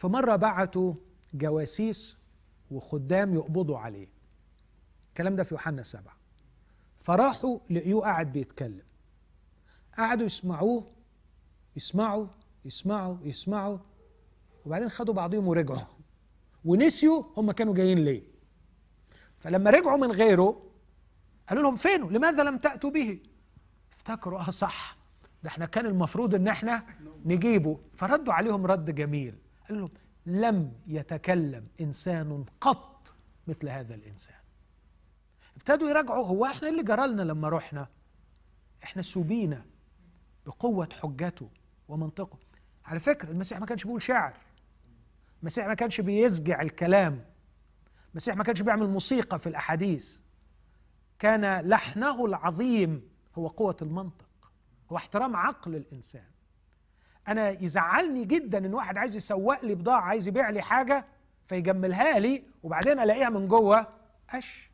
فمرة بعتوا جواسيس وخدام يقبضوا عليه الكلام ده في يوحنا سبعة فراحوا لقيوه قاعد بيتكلم قعدوا يسمعوه يسمعوا يسمعوا يسمعوا وبعدين خدوا بعضهم ورجعوا ونسيوا هم كانوا جايين ليه فلما رجعوا من غيره قالوا لهم فينه لماذا لم تأتوا به افتكروا اه صح ده احنا كان المفروض ان احنا نجيبه فردوا عليهم رد جميل قال لهم لم يتكلم إنسان قط مثل هذا الإنسان ابتدوا يراجعوا هو احنا إيه اللي جرالنا لما رحنا احنا سبينا بقوة حجته ومنطقه على فكرة المسيح ما كانش بيقول شعر المسيح ما كانش بيزجع الكلام المسيح ما كانش بيعمل موسيقى في الأحاديث كان لحنه العظيم هو قوة المنطق هو احترام عقل الإنسان انا يزعلني جدا ان واحد عايز يسوق لي بضاعه عايز يبيع لي حاجه فيجملها لي وبعدين الاقيها من جوه قش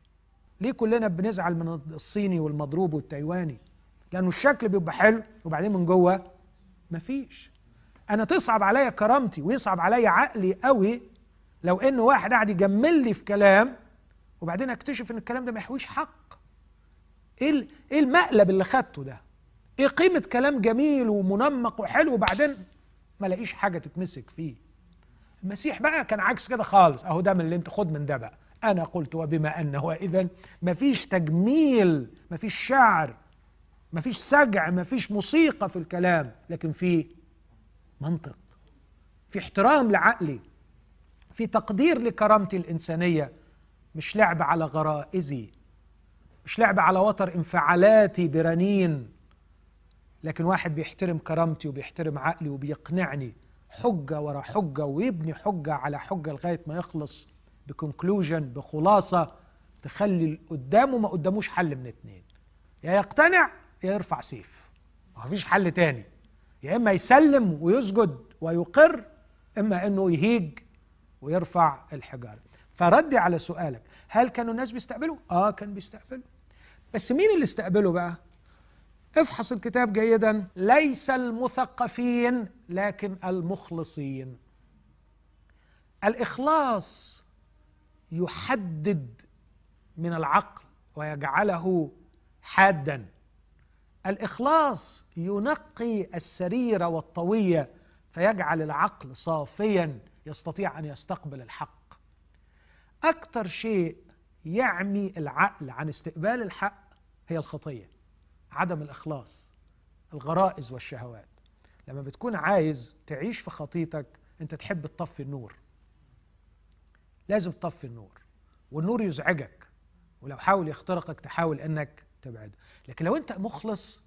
ليه كلنا بنزعل من الصيني والمضروب والتايواني لانه الشكل بيبقى حلو وبعدين من جوه مفيش انا تصعب عليا كرامتي ويصعب عليا عقلي قوي لو ان واحد قاعد يجمل لي في كلام وبعدين اكتشف ان الكلام ده ما يحويش حق ايه ايه المقلب اللي خدته ده ايه قيمه كلام جميل ومنمق وحلو وبعدين ما لاقيش حاجه تتمسك فيه المسيح بقى كان عكس كده خالص اهو ده من اللي انت خد من ده بقى انا قلت وبما انه اذا مفيش تجميل مفيش شعر مفيش سجع مفيش موسيقى في الكلام لكن في منطق في احترام لعقلي في تقدير لكرامتي الانسانيه مش لعب على غرائزي مش لعب على وتر انفعالاتي برنين لكن واحد بيحترم كرامتي وبيحترم عقلي وبيقنعني حجة ورا حجة ويبني حجة على حجة لغاية ما يخلص بكونكلوجن بخلاصة تخلي اللي قدامه ما قداموش حل من اتنين يا يقتنع يا يرفع سيف ما فيش حل تاني يا إما يسلم ويسجد ويقر إما إنه يهيج ويرفع الحجارة فردي على سؤالك هل كانوا الناس بيستقبلوا؟ آه كان بيستقبلوا بس مين اللي استقبله بقى؟ افحص الكتاب جيدا ليس المثقفين لكن المخلصين الاخلاص يحدد من العقل ويجعله حادا الاخلاص ينقي السرير والطويه فيجعل العقل صافيا يستطيع ان يستقبل الحق اكثر شيء يعمي العقل عن استقبال الحق هي الخطيه عدم الإخلاص الغرائز والشهوات لما بتكون عايز تعيش في خطيتك أنت تحب تطفي النور لازم تطفي النور والنور يزعجك ولو حاول يخترقك تحاول أنك تبعده لكن لو أنت مخلص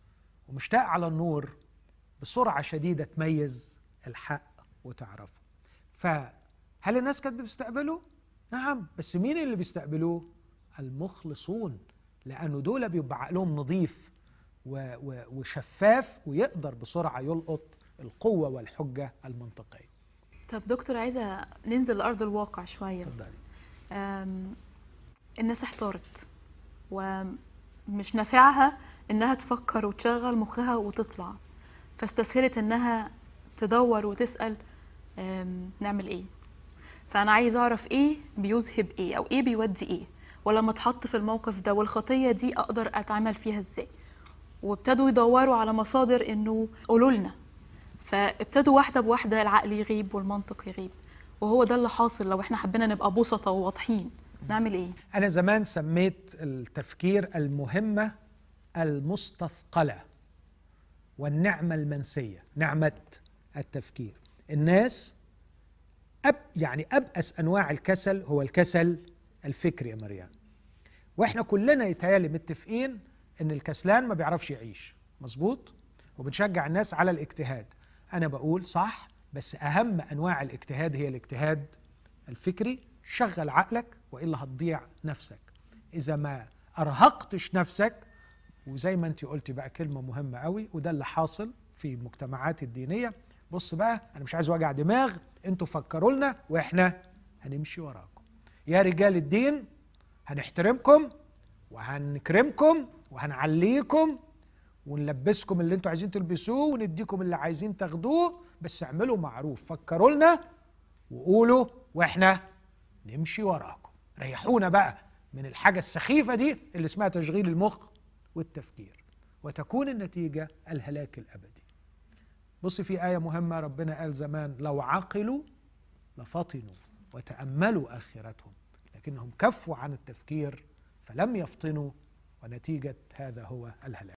ومشتاق على النور بسرعة شديدة تميز الحق وتعرفه فهل الناس كانت بتستقبله؟ نعم بس مين اللي بيستقبلوه؟ المخلصون لأنه دول بيبقى عقلهم نظيف وشفاف ويقدر بسرعه يلقط القوه والحجه المنطقيه. طب دكتور عايزه ننزل لارض الواقع شويه. اتفضلي. الناس احتارت ومش نافعها انها تفكر وتشغل مخها وتطلع فاستسهلت انها تدور وتسال نعمل ايه؟ فانا عايز اعرف ايه بيذهب ايه او ايه بيودي ايه؟ ولما اتحط في الموقف ده والخطيه دي اقدر اتعامل فيها ازاي؟ وابتدوا يدوروا على مصادر انه قولوا لنا فابتدوا واحده بواحده العقل يغيب والمنطق يغيب وهو ده اللي حاصل لو احنا حبينا نبقى بسطة وواضحين نعمل ايه انا زمان سميت التفكير المهمه المستثقله والنعمه المنسيه نعمه التفكير الناس أب يعني ابأس انواع الكسل هو الكسل الفكري يا مريم واحنا كلنا يتهيألي متفقين ان الكسلان ما بيعرفش يعيش مظبوط وبنشجع الناس على الاجتهاد انا بقول صح بس اهم انواع الاجتهاد هي الاجتهاد الفكري شغل عقلك والا هتضيع نفسك اذا ما ارهقتش نفسك وزي ما انت قلتي بقى كلمه مهمه قوي وده اللي حاصل في المجتمعات الدينيه بص بقى انا مش عايز وجع دماغ انتوا فكروا لنا واحنا هنمشي وراكم يا رجال الدين هنحترمكم وهنكرمكم وهنعليكم ونلبسكم اللي انتوا عايزين تلبسوه ونديكم اللي عايزين تاخدوه بس اعملوا معروف فكروا لنا وقولوا واحنا نمشي وراكم ريحونا بقى من الحاجة السخيفة دي اللي اسمها تشغيل المخ والتفكير وتكون النتيجة الهلاك الأبدي بص في آية مهمة ربنا قال زمان لو عقلوا لفطنوا وتأملوا آخرتهم لكنهم كفوا عن التفكير فلم يفطنوا ونتيجة هذا هو الهلاك